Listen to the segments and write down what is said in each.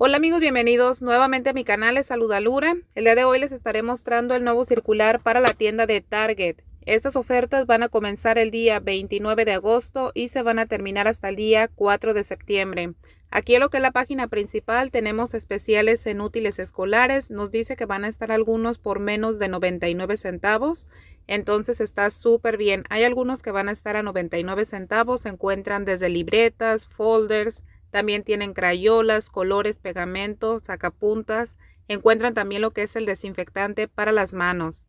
Hola amigos, bienvenidos nuevamente a mi canal, les saluda El día de hoy les estaré mostrando el nuevo circular para la tienda de Target. Estas ofertas van a comenzar el día 29 de agosto y se van a terminar hasta el día 4 de septiembre. Aquí en lo que es la página principal tenemos especiales en útiles escolares. Nos dice que van a estar algunos por menos de 99 centavos. Entonces está súper bien. Hay algunos que van a estar a 99 centavos. Se encuentran desde libretas, folders, también tienen crayolas, colores, pegamentos, sacapuntas. Encuentran también lo que es el desinfectante para las manos.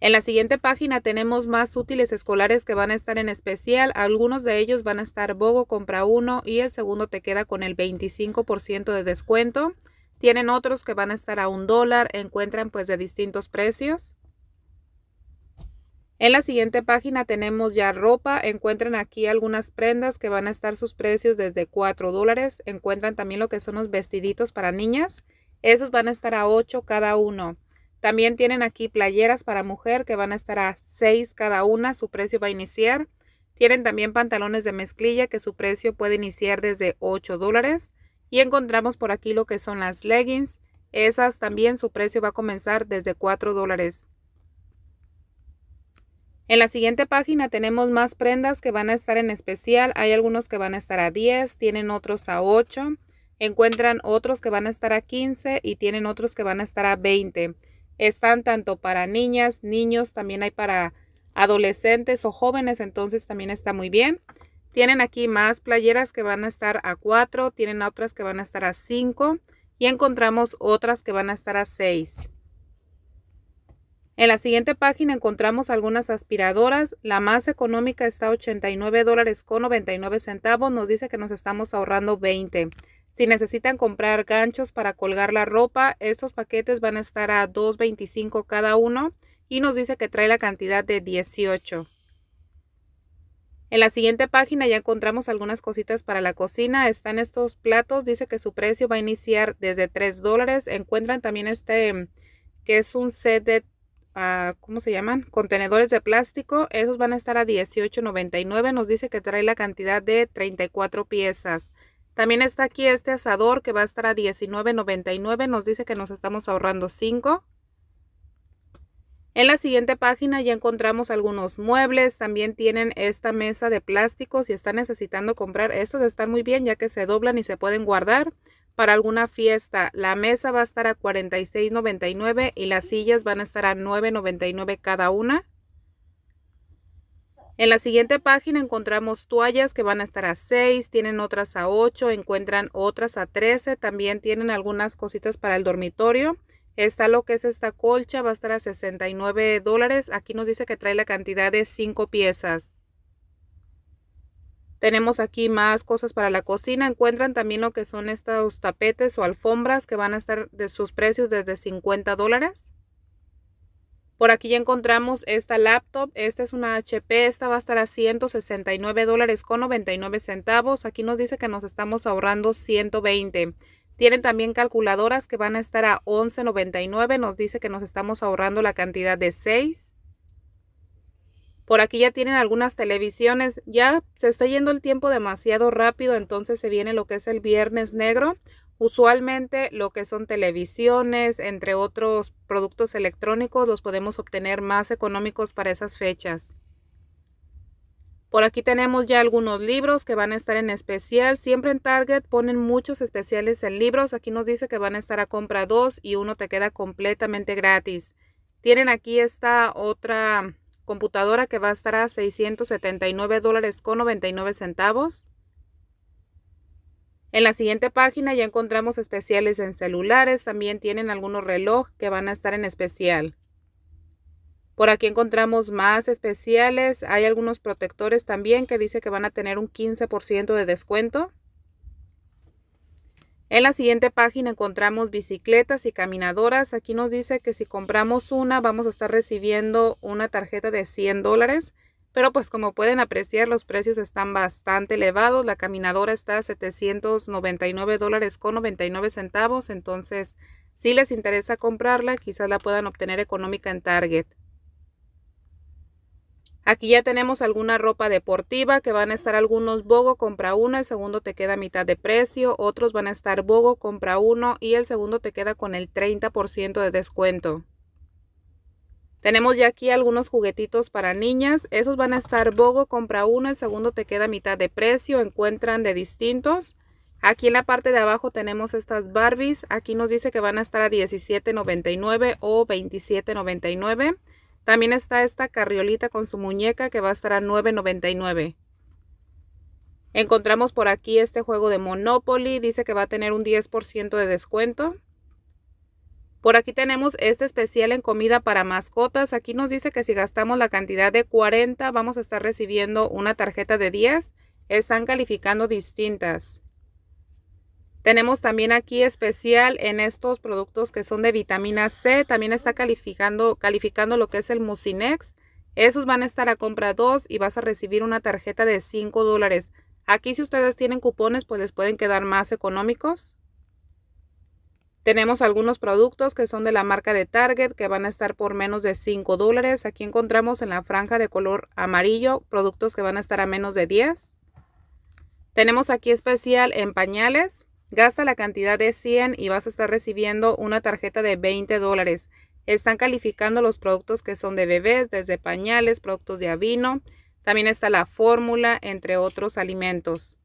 En la siguiente página tenemos más útiles escolares que van a estar en especial. Algunos de ellos van a estar Bogo compra uno y el segundo te queda con el 25% de descuento. Tienen otros que van a estar a un dólar. Encuentran pues de distintos precios. En la siguiente página tenemos ya ropa. Encuentran aquí algunas prendas que van a estar sus precios desde 4 dólares. Encuentran también lo que son los vestiditos para niñas. Esos van a estar a 8 cada uno. También tienen aquí playeras para mujer que van a estar a 6 cada una. Su precio va a iniciar. Tienen también pantalones de mezclilla que su precio puede iniciar desde 8 dólares. Y encontramos por aquí lo que son las leggings. Esas también su precio va a comenzar desde 4 dólares. En la siguiente página tenemos más prendas que van a estar en especial. Hay algunos que van a estar a 10, tienen otros a 8. Encuentran otros que van a estar a 15 y tienen otros que van a estar a 20. Están tanto para niñas, niños, también hay para adolescentes o jóvenes, entonces también está muy bien. Tienen aquí más playeras que van a estar a 4, tienen otras que van a estar a 5 y encontramos otras que van a estar a 6. En la siguiente página encontramos algunas aspiradoras. La más económica está 89 dólares con Nos dice que nos estamos ahorrando 20. Si necesitan comprar ganchos para colgar la ropa, estos paquetes van a estar a 2.25 cada uno y nos dice que trae la cantidad de 18. En la siguiente página ya encontramos algunas cositas para la cocina. Están estos platos. Dice que su precio va a iniciar desde 3 dólares. Encuentran también este que es un set de ¿cómo se llaman? Contenedores de plástico. Esos van a estar a $18.99. Nos dice que trae la cantidad de 34 piezas. También está aquí este asador que va a estar a $19.99. Nos dice que nos estamos ahorrando 5. En la siguiente página ya encontramos algunos muebles. También tienen esta mesa de plástico. Si están necesitando comprar estos, están muy bien ya que se doblan y se pueden guardar para alguna fiesta. La mesa va a estar a 46.99 y las sillas van a estar a 9.99 cada una. En la siguiente página encontramos toallas que van a estar a 6, tienen otras a 8, encuentran otras a 13, también tienen algunas cositas para el dormitorio. Está lo que es esta colcha, va a estar a 69 dólares. Aquí nos dice que trae la cantidad de 5 piezas. Tenemos aquí más cosas para la cocina. Encuentran también lo que son estos tapetes o alfombras que van a estar de sus precios desde 50 dólares. Por aquí ya encontramos esta laptop. Esta es una HP. Esta va a estar a 169 dólares con 99 centavos. Aquí nos dice que nos estamos ahorrando 120. Tienen también calculadoras que van a estar a 11.99. Nos dice que nos estamos ahorrando la cantidad de 6. Por aquí ya tienen algunas televisiones. Ya se está yendo el tiempo demasiado rápido, entonces se viene lo que es el viernes negro. Usualmente lo que son televisiones, entre otros productos electrónicos, los podemos obtener más económicos para esas fechas. Por aquí tenemos ya algunos libros que van a estar en especial. Siempre en Target ponen muchos especiales en libros. Aquí nos dice que van a estar a compra dos y uno te queda completamente gratis. Tienen aquí esta otra computadora que va a estar a 679 dólares con 99 centavos. En la siguiente página ya encontramos especiales en celulares, también tienen algunos reloj que van a estar en especial. Por aquí encontramos más especiales, hay algunos protectores también que dice que van a tener un 15% de descuento. En la siguiente página encontramos bicicletas y caminadoras. Aquí nos dice que si compramos una vamos a estar recibiendo una tarjeta de 100 dólares. Pero pues como pueden apreciar los precios están bastante elevados. La caminadora está a 799 dólares con 99 centavos. Entonces si les interesa comprarla quizás la puedan obtener económica en Target. Aquí ya tenemos alguna ropa deportiva que van a estar algunos bogo, compra uno, el segundo te queda a mitad de precio, otros van a estar bogo, compra uno y el segundo te queda con el 30% de descuento. Tenemos ya aquí algunos juguetitos para niñas, esos van a estar bogo, compra uno, el segundo te queda a mitad de precio, encuentran de distintos. Aquí en la parte de abajo tenemos estas Barbies, aquí nos dice que van a estar a $17.99 o $27.99. También está esta carriolita con su muñeca que va a estar a $9.99. Encontramos por aquí este juego de Monopoly. Dice que va a tener un 10% de descuento. Por aquí tenemos este especial en comida para mascotas. Aquí nos dice que si gastamos la cantidad de 40 vamos a estar recibiendo una tarjeta de 10. Están calificando distintas. Tenemos también aquí especial en estos productos que son de vitamina C. También está calificando, calificando lo que es el Mucinex. Esos van a estar a compra 2 y vas a recibir una tarjeta de 5 dólares. Aquí si ustedes tienen cupones pues les pueden quedar más económicos. Tenemos algunos productos que son de la marca de Target que van a estar por menos de 5 dólares. Aquí encontramos en la franja de color amarillo productos que van a estar a menos de 10. Tenemos aquí especial en pañales. Gasta la cantidad de 100 y vas a estar recibiendo una tarjeta de 20 dólares. Están calificando los productos que son de bebés, desde pañales, productos de avino. También está la fórmula, entre otros alimentos.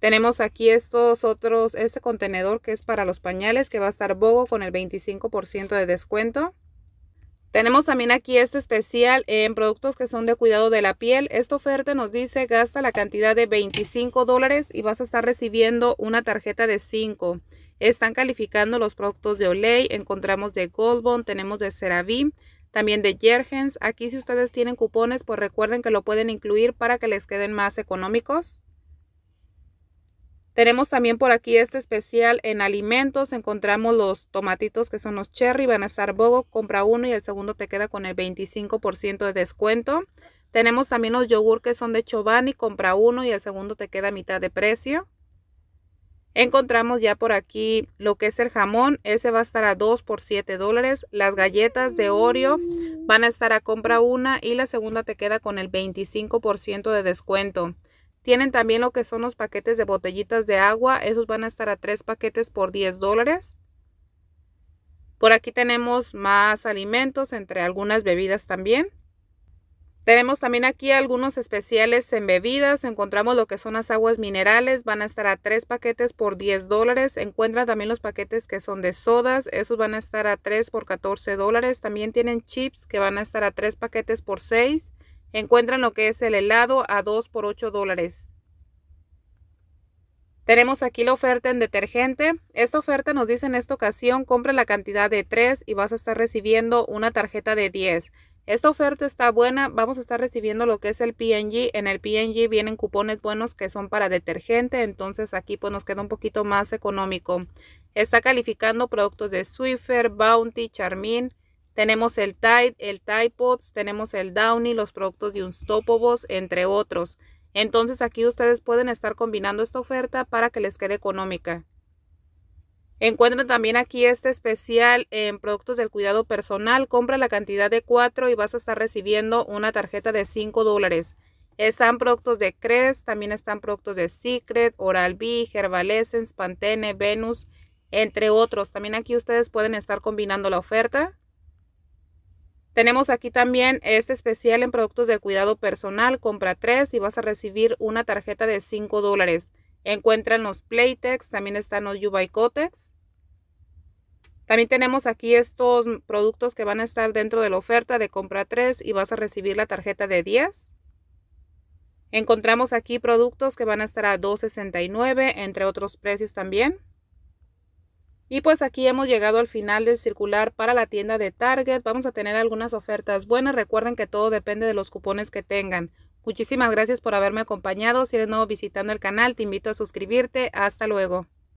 Tenemos aquí estos otros, este contenedor que es para los pañales, que va a estar bogo con el 25% de descuento. Tenemos también aquí este especial en productos que son de cuidado de la piel. Esta oferta nos dice gasta la cantidad de 25 dólares y vas a estar recibiendo una tarjeta de 5. Están calificando los productos de Olay, encontramos de Goldbond, tenemos de CeraVe, también de Jergens. Aquí si ustedes tienen cupones, pues recuerden que lo pueden incluir para que les queden más económicos. Tenemos también por aquí este especial en alimentos. Encontramos los tomatitos que son los cherry. Van a estar bogo. Compra uno y el segundo te queda con el 25% de descuento. Tenemos también los yogur que son de Chobani. Compra uno y el segundo te queda a mitad de precio. Encontramos ya por aquí lo que es el jamón. Ese va a estar a 2 por 7 dólares. Las galletas de Oreo van a estar a compra una y la segunda te queda con el 25% de descuento. Tienen también lo que son los paquetes de botellitas de agua. Esos van a estar a tres paquetes por 10 dólares. Por aquí tenemos más alimentos, entre algunas bebidas también. Tenemos también aquí algunos especiales en bebidas. Encontramos lo que son las aguas minerales. Van a estar a tres paquetes por 10 dólares. Encuentran también los paquetes que son de sodas. Esos van a estar a 3 por 14 dólares. También tienen chips que van a estar a tres paquetes por 6. Encuentran lo que es el helado a 2 por 8 dólares. Tenemos aquí la oferta en detergente. Esta oferta nos dice en esta ocasión, compra la cantidad de 3 y vas a estar recibiendo una tarjeta de 10. Esta oferta está buena, vamos a estar recibiendo lo que es el PNG. En el PNG vienen cupones buenos que son para detergente, entonces aquí pues nos queda un poquito más económico. Está calificando productos de Swiffer, Bounty, Charmin, tenemos el Tide, el Tide Pods, tenemos el Downy, los productos de Unstoppables, entre otros. Entonces aquí ustedes pueden estar combinando esta oferta para que les quede económica. Encuentran también aquí este especial en productos del cuidado personal. Compra la cantidad de 4 y vas a estar recibiendo una tarjeta de 5 dólares. Están productos de Crest, también están productos de Secret, Oral-B, Herbal Essence, Pantene, Venus, entre otros. También aquí ustedes pueden estar combinando la oferta. Tenemos aquí también este especial en productos de cuidado personal. Compra 3 y vas a recibir una tarjeta de 5 dólares. Encuentran los Playtex, también están los Yubai Cotex. También tenemos aquí estos productos que van a estar dentro de la oferta de compra 3 y vas a recibir la tarjeta de 10. Encontramos aquí productos que van a estar a $2.69, entre otros precios también. Y pues aquí hemos llegado al final del circular para la tienda de Target. Vamos a tener algunas ofertas buenas. Recuerden que todo depende de los cupones que tengan. Muchísimas gracias por haberme acompañado. Si eres nuevo visitando el canal, te invito a suscribirte. Hasta luego.